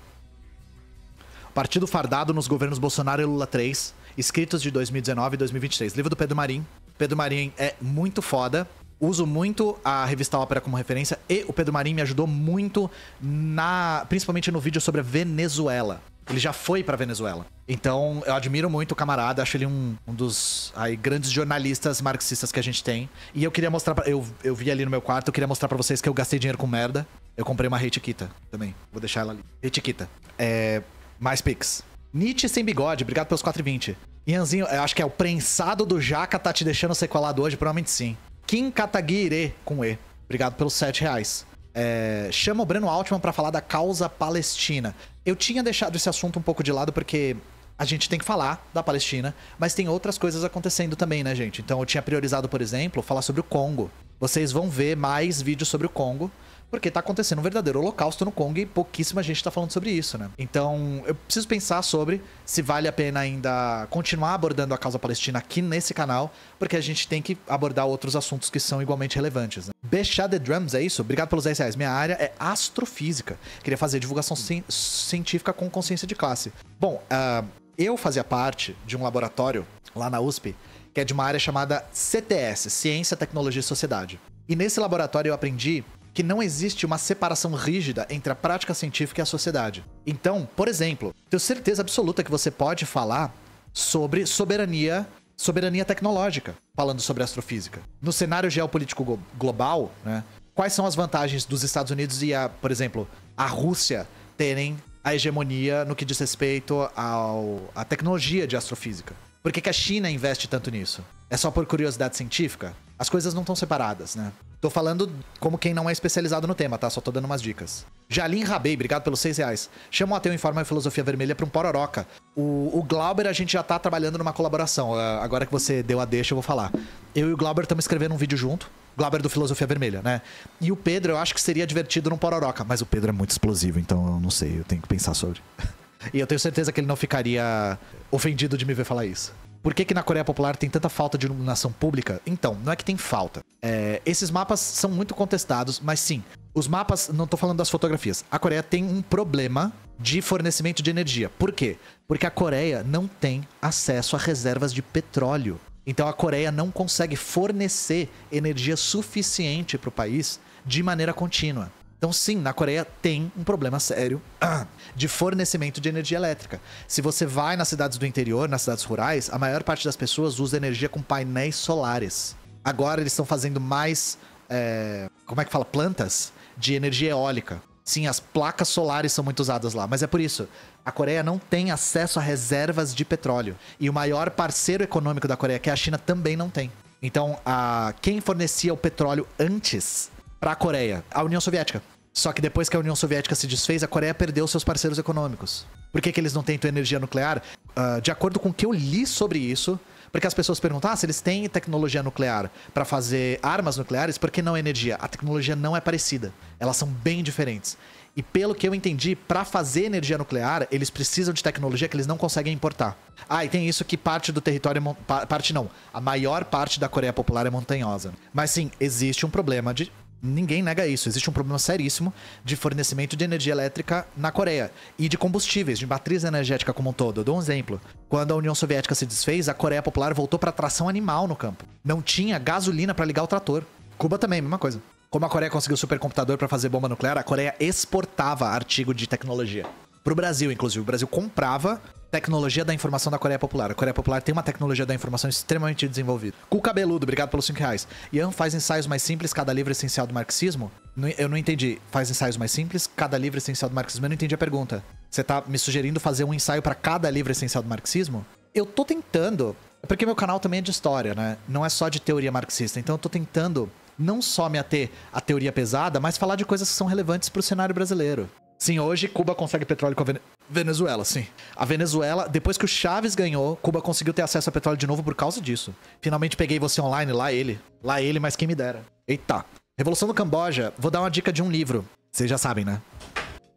Partido Fardado nos governos Bolsonaro e Lula 3, escritos de 2019 e 2023. Livro do Pedro Marim. Pedro Marim é muito foda uso muito a revista Ópera como referência e o Pedro Marim me ajudou muito na, principalmente no vídeo sobre a Venezuela. Ele já foi para Venezuela. Então, eu admiro muito o camarada, acho ele um, um dos aí, grandes jornalistas marxistas que a gente tem. E eu queria mostrar, pra, eu, eu vi ali no meu quarto, eu queria mostrar para vocês que eu gastei dinheiro com merda. Eu comprei uma retiquita também, vou deixar ela ali. Retiquita. É, mais Pix. Nietzsche sem bigode, obrigado pelos 4,20. Ianzinho, eu acho que é o prensado do Jaca tá te deixando sequelado hoje, provavelmente sim. Kim Kataguire, com E. Obrigado pelos 7 reais. É, chama o Breno Altman para falar da causa palestina. Eu tinha deixado esse assunto um pouco de lado porque a gente tem que falar da Palestina, mas tem outras coisas acontecendo também, né, gente? Então eu tinha priorizado, por exemplo, falar sobre o Congo. Vocês vão ver mais vídeos sobre o Congo porque tá acontecendo um verdadeiro holocausto no Kong e pouquíssima gente tá falando sobre isso, né? Então, eu preciso pensar sobre se vale a pena ainda continuar abordando a causa palestina aqui nesse canal, porque a gente tem que abordar outros assuntos que são igualmente relevantes, né? Bechá The Drums, é isso? Obrigado pelos 10 reais. Minha área é astrofísica. Queria fazer divulgação científica com consciência de classe. Bom, uh, eu fazia parte de um laboratório lá na USP, que é de uma área chamada CTS, Ciência, Tecnologia e Sociedade. E nesse laboratório eu aprendi que não existe uma separação rígida entre a prática científica e a sociedade. Então, por exemplo, tenho certeza absoluta que você pode falar sobre soberania soberania tecnológica, falando sobre astrofísica. No cenário geopolítico global, né, quais são as vantagens dos Estados Unidos e, a, por exemplo, a Rússia terem a hegemonia no que diz respeito ao, à tecnologia de astrofísica? Por que, que a China investe tanto nisso? É só por curiosidade científica? as coisas não estão separadas, né? Tô falando como quem não é especializado no tema, tá? Só tô dando umas dicas. Jalim Rabei, obrigado pelos seis reais. Chama o Ateu Informa e Filosofia Vermelha pra um pororoca. O, o, Glauber, a gente já tá trabalhando numa colaboração. Ah, agora que você deu a deixa, eu vou falar. Eu e o Glauber estamos escrevendo um vídeo junto. Glauber do Filosofia Vermelha, né? E o Pedro, eu acho que seria divertido num pororoca. Mas o Pedro é muito explosivo, então eu não sei. Eu tenho que pensar sobre. e eu tenho certeza que ele não ficaria ofendido de me ver falar isso. Por que, que na Coreia Popular tem tanta falta de iluminação pública? Então, não é que tem falta. É, esses mapas são muito contestados, mas sim, os mapas, não tô falando das fotografias. A Coreia tem um problema de fornecimento de energia. Por quê? Porque a Coreia não tem acesso a reservas de petróleo. Então a Coreia não consegue fornecer energia suficiente para o país de maneira contínua. Então, sim, na Coreia tem um problema sério de fornecimento de energia elétrica. Se você vai nas cidades do interior, nas cidades rurais, a maior parte das pessoas usa energia com painéis solares. Agora eles estão fazendo mais. É, como é que fala? Plantas de energia eólica. Sim, as placas solares são muito usadas lá, mas é por isso. A Coreia não tem acesso a reservas de petróleo. E o maior parceiro econômico da Coreia, que é a China, também não tem. Então, a... quem fornecia o petróleo antes para a Coreia, a União Soviética. Só que depois que a União Soviética se desfez, a Coreia perdeu seus parceiros econômicos. Por que, que eles não têm energia nuclear? Uh, de acordo com o que eu li sobre isso, porque as pessoas perguntam ah, se eles têm tecnologia nuclear para fazer armas nucleares, por que não energia? A tecnologia não é parecida. Elas são bem diferentes. E pelo que eu entendi, para fazer energia nuclear, eles precisam de tecnologia que eles não conseguem importar. Ah, e tem isso que parte do território. É parte não. A maior parte da Coreia Popular é montanhosa. Mas sim, existe um problema de ninguém nega isso. Existe um problema seríssimo de fornecimento de energia elétrica na Coreia e de combustíveis, de matriz energética como um todo. Eu dou um exemplo. Quando a União Soviética se desfez, a Coreia Popular voltou para tração animal no campo. Não tinha gasolina para ligar o trator. Cuba também, mesma coisa. Como a Coreia conseguiu supercomputador para fazer bomba nuclear, a Coreia exportava artigo de tecnologia. Pro Brasil, inclusive. O Brasil comprava tecnologia da informação da Coreia Popular. A Coreia Popular tem uma tecnologia da informação extremamente desenvolvida. Cu Cabeludo, obrigado pelos 5 reais. Ian faz ensaios mais simples, cada livro essencial do marxismo. Eu não entendi. Faz ensaios mais simples, cada livro essencial do marxismo. Eu não entendi a pergunta. Você tá me sugerindo fazer um ensaio para cada livro essencial do marxismo? Eu tô tentando. Porque meu canal também é de história, né? Não é só de teoria marxista. Então eu tô tentando não só me ater à teoria pesada, mas falar de coisas que são relevantes para o cenário brasileiro. Sim, hoje Cuba consegue petróleo com a Vene... Venezuela, sim. A Venezuela, depois que o Chaves ganhou, Cuba conseguiu ter acesso a petróleo de novo por causa disso. Finalmente peguei você online, lá ele. Lá ele, mas quem me dera. Eita. Revolução do Camboja, vou dar uma dica de um livro. Vocês já sabem, né?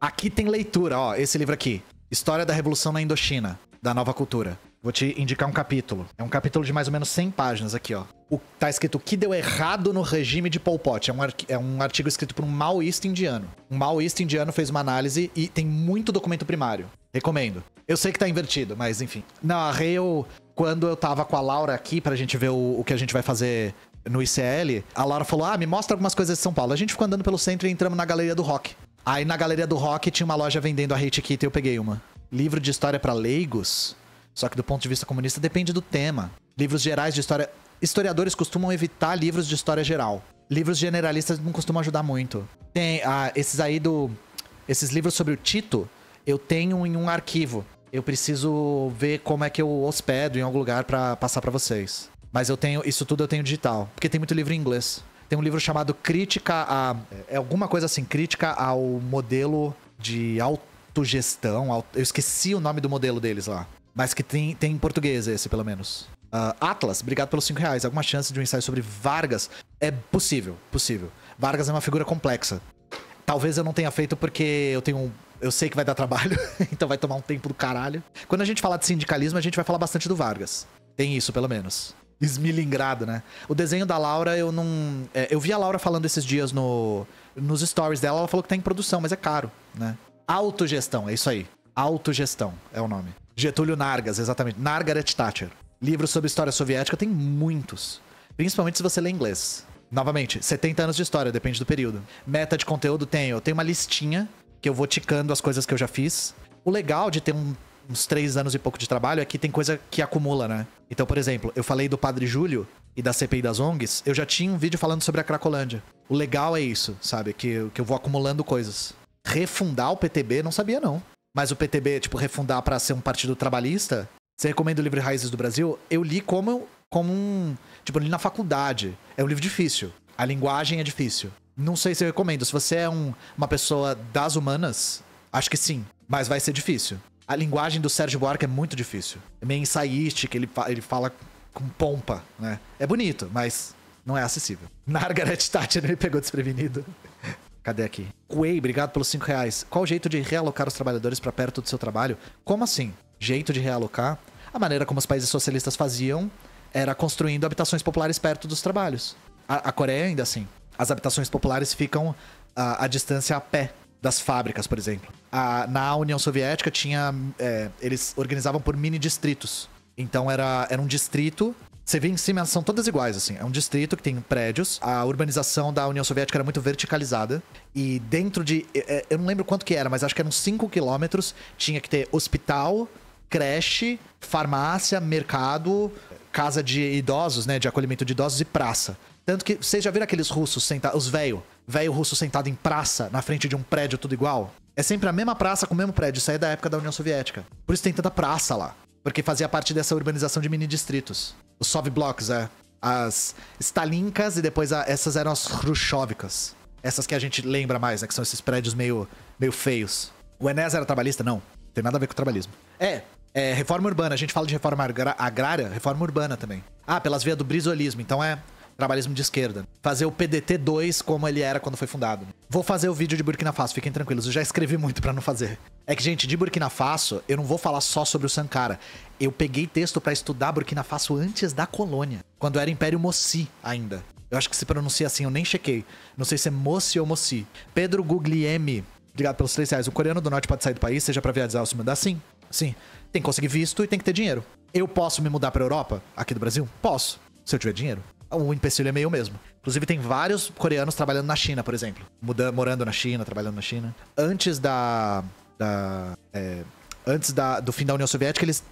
Aqui tem leitura, ó, esse livro aqui. História da Revolução na Indochina, da Nova Cultura. Vou te indicar um capítulo. É um capítulo de mais ou menos 100 páginas aqui, ó. O, tá escrito o que deu errado no regime de Pol Pot. É um, é um artigo escrito por um maoísta indiano. Um maoísta indiano fez uma análise e tem muito documento primário. Recomendo. Eu sei que tá invertido, mas enfim. Na eu quando eu tava com a Laura aqui pra gente ver o, o que a gente vai fazer no ICL, a Laura falou: Ah, me mostra algumas coisas de São Paulo. A gente ficou andando pelo centro e entramos na galeria do rock. Aí na galeria do rock tinha uma loja vendendo a Hate Kit e eu peguei uma. Livro de história para leigos? Só que do ponto de vista comunista depende do tema. Livros gerais de história. Historiadores costumam evitar livros de história geral. Livros generalistas não costumam ajudar muito. Tem ah, esses aí do. Esses livros sobre o Tito, eu tenho em um arquivo. Eu preciso ver como é que eu hospedo em algum lugar para passar para vocês. Mas eu tenho. Isso tudo eu tenho digital. Porque tem muito livro em inglês. Tem um livro chamado Crítica a. É alguma coisa assim, crítica ao modelo de autogestão. Eu esqueci o nome do modelo deles lá. Mas que tem, tem em português esse, pelo menos. Uh, Atlas, obrigado pelos 5 reais. Alguma chance de um ensaio sobre Vargas? É possível, possível. Vargas é uma figura complexa. Talvez eu não tenha feito porque eu tenho um, Eu sei que vai dar trabalho, então vai tomar um tempo do caralho. Quando a gente falar de sindicalismo, a gente vai falar bastante do Vargas. Tem isso, pelo menos. Esmilingrado, né? O desenho da Laura, eu não. É, eu vi a Laura falando esses dias no, nos stories dela, ela falou que tá em produção, mas é caro, né? Autogestão, é isso aí. Autogestão é o nome. Getúlio Nargas, exatamente. Nargaret Thatcher. Livros sobre história soviética tem muitos. Principalmente se você lê inglês. Novamente, 70 anos de história, depende do período. Meta de conteúdo tenho. Eu tenho uma listinha que eu vou ticando as coisas que eu já fiz. O legal de ter um, uns três anos e pouco de trabalho é que tem coisa que acumula, né? Então, por exemplo, eu falei do Padre Júlio e da CPI das ONGs, eu já tinha um vídeo falando sobre a Cracolândia. O legal é isso, sabe? Que, que eu vou acumulando coisas. Refundar o PTB, não sabia não mas o PTB, tipo, refundar para ser um partido trabalhista, você recomenda o livro Raízes do Brasil? Eu li como, como um. Tipo, eu li na faculdade. É um livro difícil. A linguagem é difícil. Não sei se eu recomendo. Se você é um, uma pessoa das humanas, acho que sim. Mas vai ser difícil. A linguagem do Sérgio Buarque é muito difícil. É meio ensaística, ele, fa ele fala com pompa, né? É bonito, mas não é acessível. Margaret Thatcher me pegou desprevenido. Cadê aqui? Way, obrigado pelos 5 reais. Qual o jeito de realocar os trabalhadores para perto do seu trabalho? Como assim? Jeito de realocar? A maneira como os países socialistas faziam era construindo habitações populares perto dos trabalhos. A, a Coreia é ainda assim. As habitações populares ficam à, à distância a pé das fábricas, por exemplo. A, na União Soviética tinha. É, eles organizavam por mini distritos. Então era, era um distrito você vê em cima, elas são todas iguais, assim. É um distrito que tem prédios. A urbanização da União Soviética era muito verticalizada. E dentro de. É, é, eu não lembro quanto que era, mas acho que eram 5 quilômetros. Tinha que ter hospital, creche, farmácia, mercado, casa de idosos, né? De acolhimento de idosos e praça. Tanto que vocês já viram aqueles russos sentados, os velho, velho russo sentado em praça, na frente de um prédio tudo igual? É sempre a mesma praça com o mesmo prédio, isso aí é da época da União Soviética. Por isso tem tanta praça lá, porque fazia parte dessa urbanização de mini distritos. Os Sovblocks, é. As stalinkas e depois a, essas eram as Khrushchevicas. Essas que a gente lembra mais, né? Que são esses prédios meio, meio feios. O Enes era trabalhista? Não. Tem nada a ver com o trabalhismo. É, é, reforma urbana. A gente fala de reforma agrária, reforma urbana também. Ah, pelas vias do brisolismo. Então é trabalhismo de esquerda. Fazer o PDT 2 como ele era quando foi fundado. Vou fazer o vídeo de Burkina Faso, fiquem tranquilos, eu já escrevi muito para não fazer. É que, gente, de Burkina Faso, eu não vou falar só sobre o Sankara. Eu peguei texto para estudar Burkina Faso antes da colônia, quando era Império Mossi ainda. Eu acho que se pronuncia assim, eu nem chequei. Não sei se é Mossi ou Mossi. Pedro Guglielmi, obrigado pelos três reais. O coreano do norte pode sair do país, seja para viajar ou se mudar? Sim. Sim. Tem que conseguir visto e tem que ter dinheiro. Eu posso me mudar pra Europa, aqui do Brasil? Posso, se eu tiver dinheiro o empecilho é meio mesmo. Inclusive, tem vários coreanos trabalhando na China, por exemplo. morando na China, trabalhando na China. Antes da. da é, antes da, do fim da União Soviética, eles.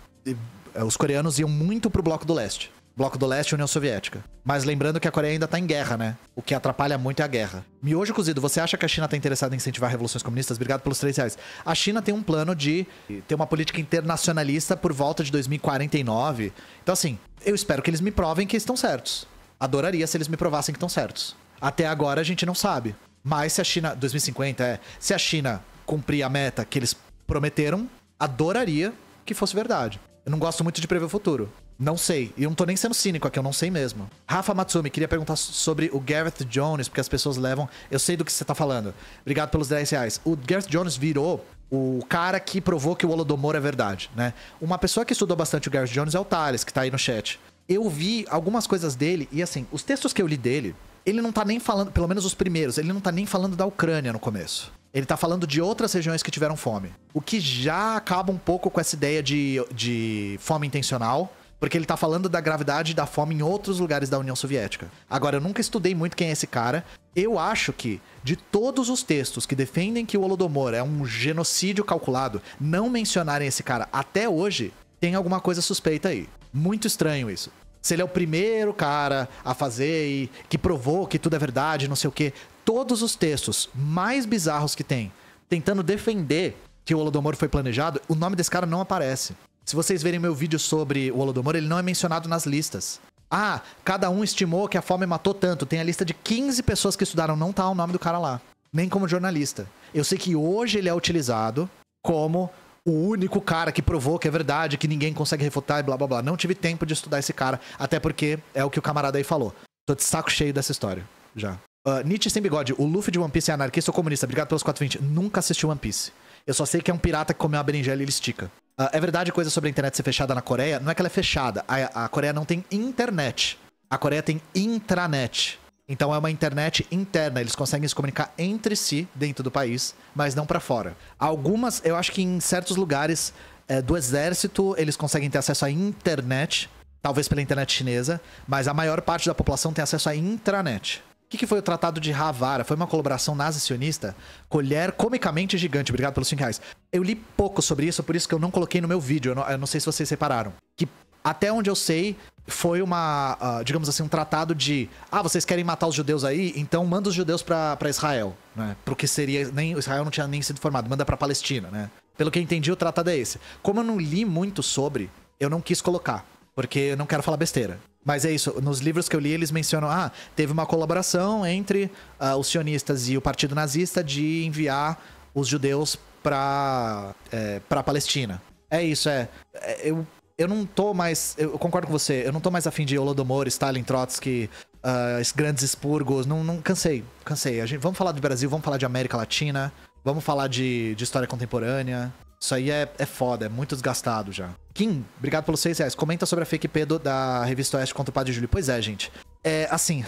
É, os coreanos iam muito pro Bloco do Leste. Bloco do Leste e União Soviética. Mas lembrando que a Coreia ainda tá em guerra, né? O que atrapalha muito é a guerra. Miojo Cozido, você acha que a China tá interessada em incentivar revoluções comunistas? Obrigado pelos três reais. A China tem um plano de ter uma política internacionalista por volta de 2049. Então, assim, eu espero que eles me provem que estão certos. Adoraria se eles me provassem que estão certos. Até agora a gente não sabe. Mas se a China. 2050 é. Se a China cumprir a meta que eles prometeram, adoraria que fosse verdade. Eu não gosto muito de prever o futuro. Não sei. E eu não tô nem sendo cínico aqui, eu não sei mesmo. Rafa Matsumi, queria perguntar sobre o Gareth Jones, porque as pessoas levam. Eu sei do que você tá falando. Obrigado pelos 10 reais. O Gareth Jones virou o cara que provou que o Holodomor é verdade, né? Uma pessoa que estudou bastante o Gareth Jones é o Thales, que tá aí no chat eu vi algumas coisas dele, e assim, os textos que eu li dele, ele não tá nem falando, pelo menos os primeiros, ele não tá nem falando da Ucrânia no começo. Ele tá falando de outras regiões que tiveram fome. O que já acaba um pouco com essa ideia de, de fome intencional, porque ele tá falando da gravidade da fome em outros lugares da União Soviética. Agora, eu nunca estudei muito quem é esse cara. Eu acho que, de todos os textos que defendem que o Holodomor é um genocídio calculado, não mencionarem esse cara até hoje, tem alguma coisa suspeita aí. Muito estranho isso. Se ele é o primeiro cara a fazer e que provou que tudo é verdade, não sei o quê. Todos os textos mais bizarros que tem, tentando defender que o Holodomor foi planejado, o nome desse cara não aparece. Se vocês verem meu vídeo sobre o Holodomor, ele não é mencionado nas listas. Ah, cada um estimou que a fome matou tanto. Tem a lista de 15 pessoas que estudaram, não tá o nome do cara lá. Nem como jornalista. Eu sei que hoje ele é utilizado como o único cara que provou que é verdade, que ninguém consegue refutar e blá blá blá. Não tive tempo de estudar esse cara, até porque é o que o camarada aí falou. Tô de saco cheio dessa história, já. Uh, Nietzsche sem bigode, o Luffy de One Piece é anarquista ou comunista? Obrigado pelos 420. Nunca assisti One Piece. Eu só sei que é um pirata que comeu uma berinjela e ele estica. Uh, é verdade coisa sobre a internet ser fechada na Coreia? Não é que ela é fechada. A, a Coreia não tem internet. A Coreia tem intranet. Então é uma internet interna, eles conseguem se comunicar entre si dentro do país, mas não para fora. Algumas, eu acho que em certos lugares é, do exército eles conseguem ter acesso à internet, talvez pela internet chinesa, mas a maior parte da população tem acesso à intranet. O que, que foi o Tratado de Havara? Foi uma colaboração nazi-sionista? Colher comicamente gigante, obrigado pelos 5 reais. Eu li pouco sobre isso, por isso que eu não coloquei no meu vídeo, eu não, eu não sei se vocês separaram. Que até onde eu sei, foi uma, uh, digamos assim, um tratado de, ah, vocês querem matar os judeus aí, então manda os judeus para Israel, né? Porque seria nem Israel não tinha nem sido formado, manda para Palestina, né? Pelo que eu entendi, o tratado é esse. Como eu não li muito sobre, eu não quis colocar, porque eu não quero falar besteira. Mas é isso, nos livros que eu li eles mencionam, ah, teve uma colaboração entre uh, os sionistas e o partido nazista de enviar os judeus para é, eh, para Palestina. É isso, é. é eu eu não tô mais. Eu concordo com você, eu não tô mais afim de Holodomor, Stalin, Trotsky, uh, grandes expurgos. Não, não cansei, cansei. A gente, vamos falar do Brasil, vamos falar de América Latina, vamos falar de, de história contemporânea. Isso aí é, é foda, é muito desgastado já. Kim, obrigado pelos seis reais. Comenta sobre a fake P da revista Oeste contra o Padre Júlio. Pois é, gente. É assim,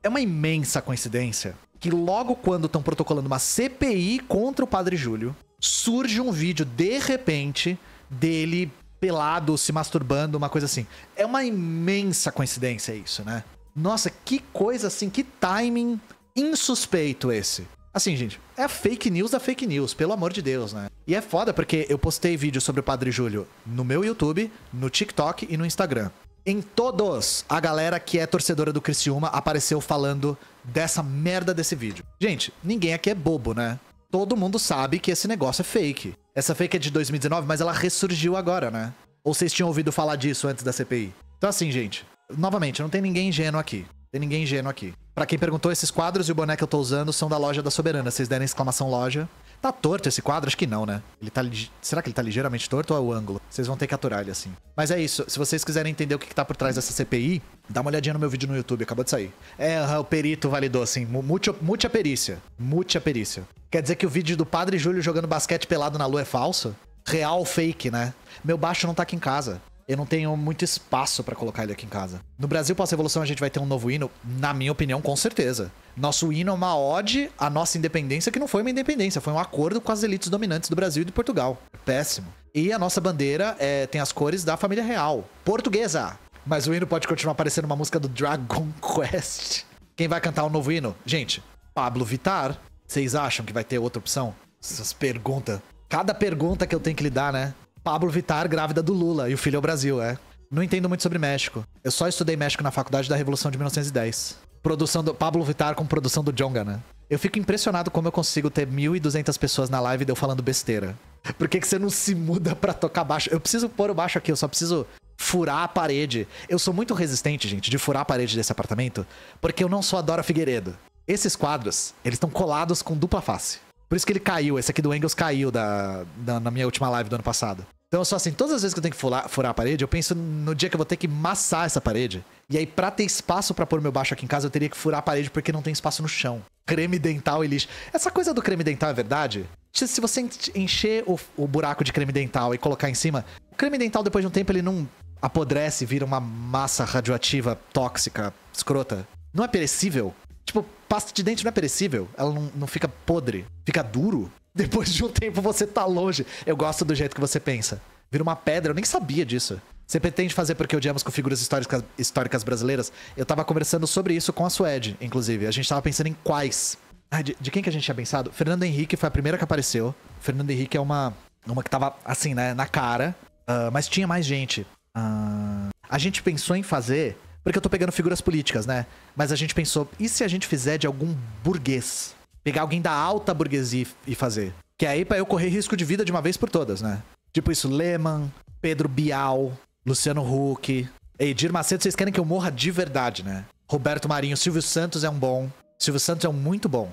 é uma imensa coincidência que logo quando estão protocolando uma CPI contra o Padre Júlio, surge um vídeo de repente dele pelado se masturbando, uma coisa assim. É uma imensa coincidência isso, né? Nossa, que coisa assim, que timing insuspeito esse. Assim, gente, é fake news da fake news, pelo amor de Deus, né? E é foda porque eu postei vídeo sobre o Padre Júlio no meu YouTube, no TikTok e no Instagram. Em todos, a galera que é torcedora do Criciúma apareceu falando dessa merda desse vídeo. Gente, ninguém aqui é bobo, né? Todo mundo sabe que esse negócio é fake. Essa fake é de 2019, mas ela ressurgiu agora, né? Ou vocês tinham ouvido falar disso antes da CPI? Então, assim, gente, novamente, não tem ninguém ingênuo aqui. tem ninguém ingênuo aqui. Para quem perguntou, esses quadros e o boné que eu tô usando são da loja da Soberana. Vocês deram exclamação loja. Tá torto esse quadro? Acho que não, né? Ele tá Será que ele tá ligeiramente torto ou é o ângulo? Vocês vão ter que aturar ele assim. Mas é isso. Se vocês quiserem entender o que, que tá por trás dessa CPI, dá uma olhadinha no meu vídeo no YouTube, acabou de sair. É, o perito validou, assim. multi perícia. multi perícia. Quer dizer que o vídeo do Padre Júlio jogando basquete pelado na lua é falso? Real fake, né? Meu baixo não tá aqui em casa eu não tenho muito espaço para colocar ele aqui em casa. No Brasil pós-revolução a gente vai ter um novo hino, na minha opinião, com certeza. Nosso hino é uma ode à nossa independência, que não foi uma independência, foi um acordo com as elites dominantes do Brasil e de Portugal. Péssimo. E a nossa bandeira é, tem as cores da família real, portuguesa. Mas o hino pode continuar parecendo uma música do Dragon Quest. Quem vai cantar o um novo hino? Gente, Pablo Vitar. Vocês acham que vai ter outra opção? Essas perguntas. Cada pergunta que eu tenho que lidar, né? Pablo Vitar grávida do Lula e o filho é o Brasil, é. Não entendo muito sobre México. Eu só estudei México na faculdade da Revolução de 1910. Produção do Pablo Vitar com produção do Jonga, né? Eu fico impressionado como eu consigo ter 1.200 pessoas na live e eu falando besteira. Por que, que você não se muda pra tocar baixo? Eu preciso pôr o baixo aqui, eu só preciso furar a parede. Eu sou muito resistente, gente, de furar a parede desse apartamento, porque eu não sou Adora Figueiredo. Esses quadros, eles estão colados com dupla face. Por isso que ele caiu. Esse aqui do Engels caiu da, da na minha última live do ano passado. Então eu sou assim, todas as vezes que eu tenho que furar, furar, a parede, eu penso no dia que eu vou ter que massar essa parede. E aí, pra ter espaço para pôr meu baixo aqui em casa, eu teria que furar a parede porque não tem espaço no chão. Creme dental e lixo. Essa coisa do creme dental é verdade? Se você encher o, o buraco de creme dental e colocar em cima, o creme dental, depois de um tempo, ele não apodrece, vira uma massa radioativa tóxica, escrota. Não é perecível? Tipo, Pasta de dente não é perecível, ela não, não fica podre, fica duro. Depois de um tempo você tá longe. Eu gosto do jeito que você pensa. Vira uma pedra, eu nem sabia disso. Você pretende fazer porque odiamos com figuras históricas, históricas brasileiras? Eu tava conversando sobre isso com a Suede, inclusive. A gente tava pensando em quais. Ah, de, de quem que a gente tinha pensado? Fernando Henrique foi a primeira que apareceu. Fernando Henrique é uma, uma que tava, assim, né, na cara. Uh, mas tinha mais gente. Uh, a gente pensou em fazer porque eu tô pegando figuras políticas, né? Mas a gente pensou, e se a gente fizer de algum burguês? Pegar alguém da alta burguesia e fazer. Que aí para eu correr risco de vida de uma vez por todas, né? Tipo isso, Lehman, Pedro Bial, Luciano Huck, Edir Macedo, vocês querem que eu morra de verdade, né? Roberto Marinho, Silvio Santos é um bom. Silvio Santos é um muito bom.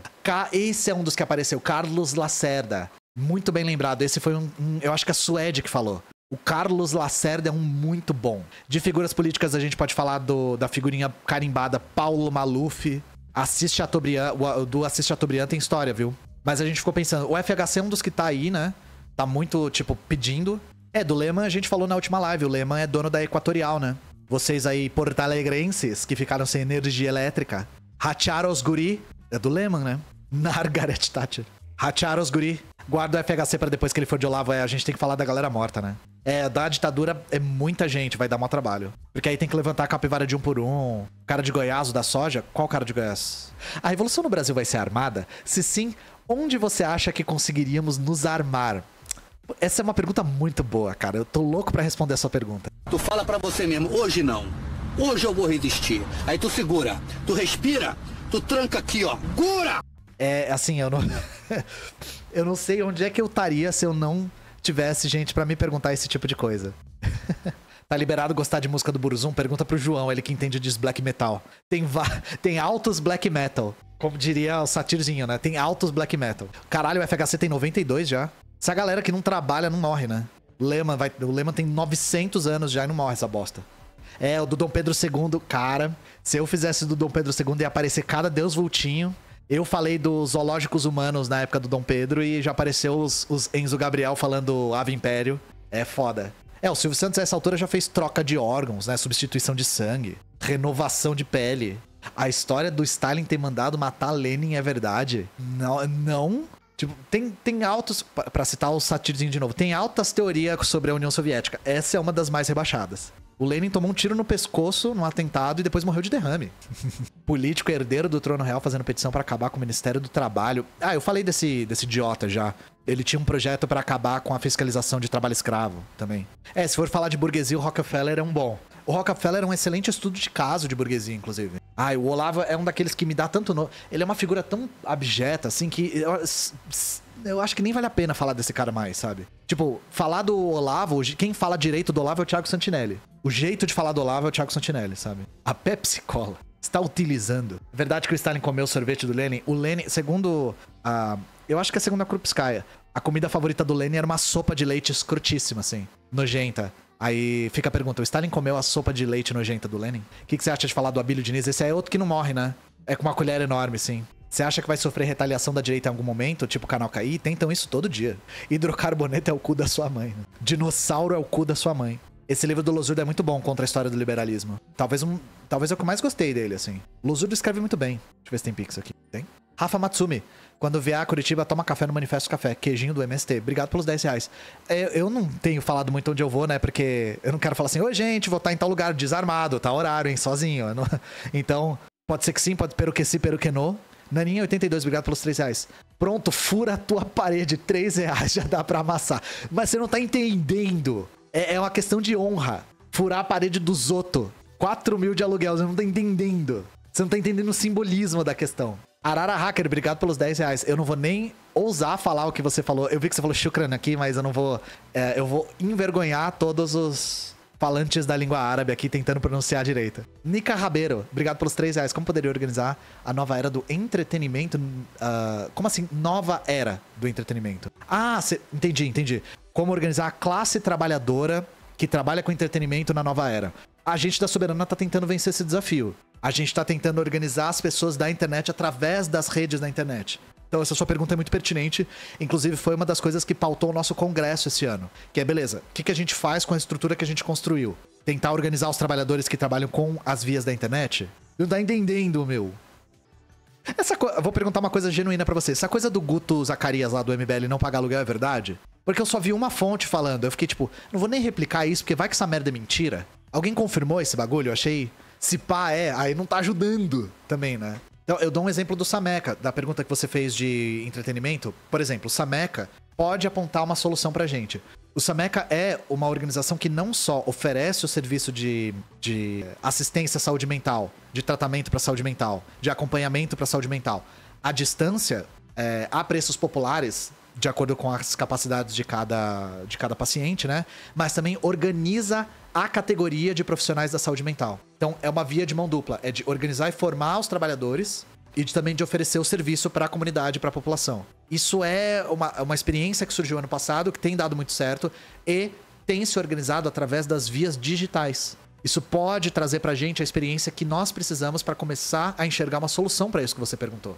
Esse é um dos que apareceu, Carlos Lacerda. Muito bem lembrado. Esse foi um, um. eu acho que é a Suede que falou. O Carlos Lacerda é um muito bom. De figuras políticas, a gente pode falar do, da figurinha carimbada Paulo Maluf. Assis Chateaubriand, do Assis Chateaubriand tem história, viu? Mas a gente ficou pensando, o FHC é um dos que tá aí, né? Tá muito, tipo, pedindo. É, do Lehman a gente falou na última live, o Lehman é dono da Equatorial, né? Vocês aí, portalegrenses, que ficaram sem energia elétrica. Hacharos Guri, é do Lehman, né? Nargaret Thatcher. Hacharos Guri, Guarda o FHC para depois que ele for de Olavo, é, a gente tem que falar da galera morta, né? É, da ditadura é muita gente, vai dar mau trabalho. Porque aí tem que levantar a capivara de um por um. Cara de Goiás, o da soja? Qual cara de Goiás? A revolução no Brasil vai ser armada? Se sim, onde você acha que conseguiríamos nos armar? Essa é uma pergunta muito boa, cara. Eu tô louco para responder essa pergunta. Tu fala para você mesmo, hoje não. Hoje eu vou resistir. Aí tu segura, tu respira, tu tranca aqui, ó. Gura! É, assim, eu não. eu não sei onde é que eu estaria se eu não tivesse gente para me perguntar esse tipo de coisa. tá liberado gostar de música do Buruzum? Pergunta pro João, ele que entende de black metal. Tem, tem altos black metal. Como diria o satirzinho, né? Tem altos black metal. Caralho, o FHC tem 92 já. Essa galera que não trabalha não morre, né? lema vai, o lema tem 900 anos já e não morre essa bosta. É, o do Dom Pedro II, cara. Se eu fizesse do Dom Pedro II, ia aparecer cada Deus Vultinho. Eu falei dos zoológicos humanos na época do Dom Pedro e já apareceu os, os Enzo Gabriel falando Ave Império. É foda. É, o Silvio Santos a essa altura já fez troca de órgãos, né? Substituição de sangue, renovação de pele. A história do Stalin ter mandado matar Lenin é verdade? Não, não Tipo, tem, tem altos. para citar o Satirzinho de novo, tem altas teorias sobre a União Soviética. Essa é uma das mais rebaixadas. O Lenin tomou um tiro no pescoço num atentado e depois morreu de derrame. Político herdeiro do trono real fazendo petição para acabar com o Ministério do Trabalho. Ah, eu falei desse, desse idiota já. Ele tinha um projeto para acabar com a fiscalização de trabalho escravo também. É, se for falar de burguesia, o Rockefeller é um bom. O Rockefeller é um excelente estudo de caso de burguesia, inclusive. Ah, o Olavo é um daqueles que me dá tanto no... Ele é uma figura tão abjeta, assim, que eu acho que nem vale a pena falar desse cara mais, sabe? Tipo, falar do Olavo, quem fala direito do Olavo é o Thiago Santinelli. O jeito de falar do Olavo é o Thiago Santinelli, sabe? A Pepsi Cola está utilizando. É verdade que o Stalin comeu o sorvete do Lenin. O Lenin, segundo a. Eu acho que é segundo a Krupskaya. A comida favorita do Lenin era uma sopa de leite escrutíssima, assim. Nojenta. Aí fica a pergunta: o Stalin comeu a sopa de leite nojenta do Lenin? O que, que, você acha de falar do Abílio Diniz? Esse é outro que não morre, né? É com uma colher enorme, sim. Você acha que vai sofrer retaliação da direita em algum momento, tipo canal cair? Tentam isso todo dia. Hidrocarboneto é o cu da sua mãe. Né? Dinossauro é o cu da sua mãe. Esse livro do Losurdo é muito bom contra a história do liberalismo. Talvez um, talvez é o que mais gostei dele, assim. Losurdo escreve muito bem. Deixa eu ver se tem pix aqui. Tem? Rafa Matsumi. Quando vier a Curitiba, toma café no Manifesto Café. Queijinho do MST. Obrigado pelos 10 reais. Eu, é, eu não tenho falado muito onde eu vou, né? Porque eu não quero falar assim, oi gente, vou estar em tal lugar, desarmado, tá horário, hein? Sozinho. Não... Então, pode ser que sim, pode ser que sim, pero que não. Naninha, 82, obrigado pelos 3 reais. Pronto, fura a tua parede, 3 reais já dá pra amassar. Mas você não tá entendendo. É, é uma questão de honra. Furar a parede dos outros. 4 mil de aluguel, você não tá entendendo. Você não tá entendendo o simbolismo da questão. Arara Hacker, obrigado pelos 10 reais. Eu não vou nem ousar falar o que você falou. Eu vi que você falou Shukran aqui, mas eu não vou. É, eu vou envergonhar todos os falantes da língua árabe aqui tentando pronunciar direito. Nica Rabeiro, obrigado pelos três reais. Como poderia organizar a nova era do entretenimento? Uh, como assim? Nova era do entretenimento. Ah, cê, entendi, entendi. Como organizar a classe trabalhadora que trabalha com entretenimento na nova era. A gente da Soberana tá tentando vencer esse desafio. A gente tá tentando organizar as pessoas da internet através das redes da internet. Então, essa sua pergunta é muito pertinente. Inclusive, foi uma das coisas que pautou o nosso congresso esse ano. Que é, beleza, o que, a gente faz com a estrutura que a gente construiu? Tentar organizar os trabalhadores que trabalham com as vias da internet? Não tá entendendo, meu. Essa co... Vou perguntar uma coisa genuína para você. Essa coisa do Guto Zacarias lá do MBL não pagar aluguel é verdade? Porque eu só vi uma fonte falando. Eu fiquei tipo, não vou nem replicar isso, porque vai que essa merda é mentira. Alguém confirmou esse bagulho? Eu achei. Se pá é, aí não tá ajudando também, né? Então, eu dou um exemplo do Sameca, da pergunta que você fez de entretenimento. Por exemplo, o Sameca pode apontar uma solução pra gente. O Sameca é uma organização que não só oferece o serviço de, de assistência à saúde mental, de tratamento para saúde mental, de acompanhamento para saúde mental, à distância, é, a preços populares, de acordo com as capacidades de cada, de cada paciente, né? Mas também organiza a categoria de profissionais da saúde mental. Então é uma via de mão dupla, é de organizar e formar os trabalhadores e de, também de oferecer o serviço para a comunidade, para a população. Isso é uma, uma experiência que surgiu ano passado, que tem dado muito certo e tem se organizado através das vias digitais. Isso pode trazer para a gente a experiência que nós precisamos para começar a enxergar uma solução para isso que você perguntou.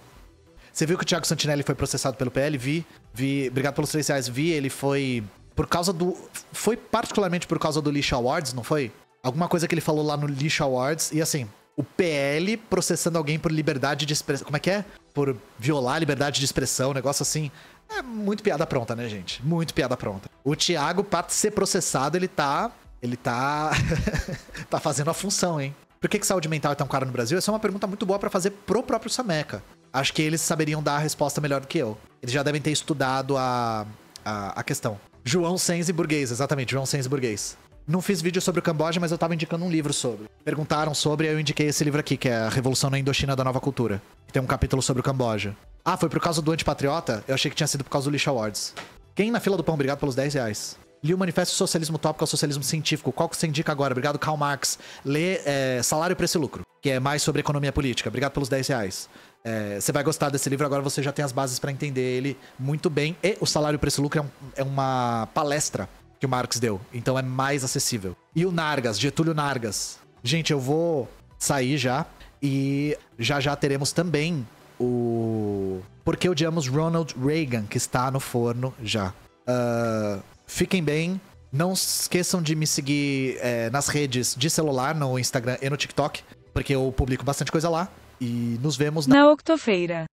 Você viu que o Thiago Santinelli foi processado pelo PL? Vi. Vi. Obrigado pelos três reais. Vi, ele foi. Por causa do. Foi particularmente por causa do Lixo Awards, não foi? Alguma coisa que ele falou lá no Lixo Awards. E assim, o PL processando alguém por liberdade de expressão. Como é que é? Por violar a liberdade de expressão, um negócio assim. É muito piada pronta, né, gente? Muito piada pronta. O Thiago, pra ser processado, ele tá. Ele tá. tá fazendo a função, hein? Por que, que saúde mental é tão cara no Brasil? Essa é uma pergunta muito boa para fazer pro próprio Sameca. Acho que eles saberiam dar a resposta melhor do que eu. Eles já devem ter estudado a, a, a questão. João Sens e Burguês, exatamente, João Sens e Burguês. Não fiz vídeo sobre o Camboja, mas eu tava indicando um livro sobre. Perguntaram sobre e eu indiquei esse livro aqui, que é A Revolução na Indochina da Nova Cultura. Tem um capítulo sobre o Camboja. Ah, foi por causa do Antipatriota? Eu achei que tinha sido por causa do Lixo Awards. Quem na fila do pão, obrigado pelos 10 reais. Li o Manifesto Socialismo Tópico ao Socialismo Científico. Qual que você indica agora? Obrigado, Karl Marx. Lê é, Salário, Preço e Lucro, que é mais sobre economia política. Obrigado pelos 10 reais. É, você vai gostar desse livro, agora você já tem as bases para entender ele muito bem. E o Salário Preço-Lucro é, um, é uma palestra que o Marx deu, então é mais acessível. E o Nargas, Getúlio Nargas. Gente, eu vou sair já e já já teremos também o Porque Odiamos Ronald Reagan, que está no forno já. Uh, fiquem bem. Não esqueçam de me seguir é, nas redes de celular, no Instagram e no TikTok, porque eu publico bastante coisa lá. E nos vemos na, na Octofeira.